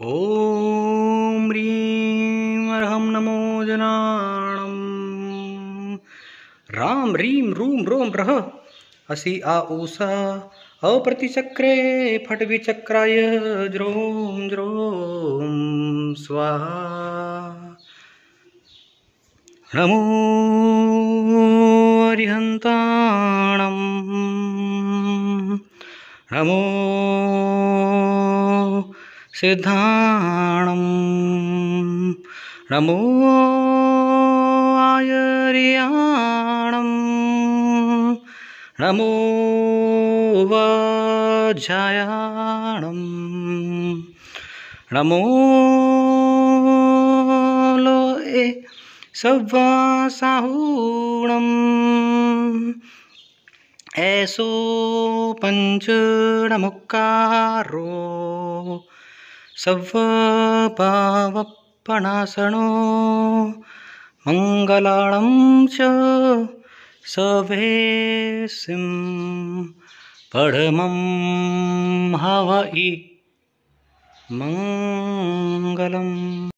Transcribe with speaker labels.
Speaker 1: ॐ ह्रीं अर्हं नमो जनाणम् राम ह्रीं रूं रों रः असि आ ऊषा अप्रतिचक्रे फट्विचक्राय ज्रों ज्रों स्वाहा नमो हरिहन्ताणम् नमो सिद्धाणं नमो आयर्याणं नमो वज्रायाणं नमो लोए सव्वासाहूणम् ऐसो पंच पञ्चणमुकारो सर्वपावप्पणासनो मङ्गलाणं च सवेसिं पडमं हव इ मङ्गलम्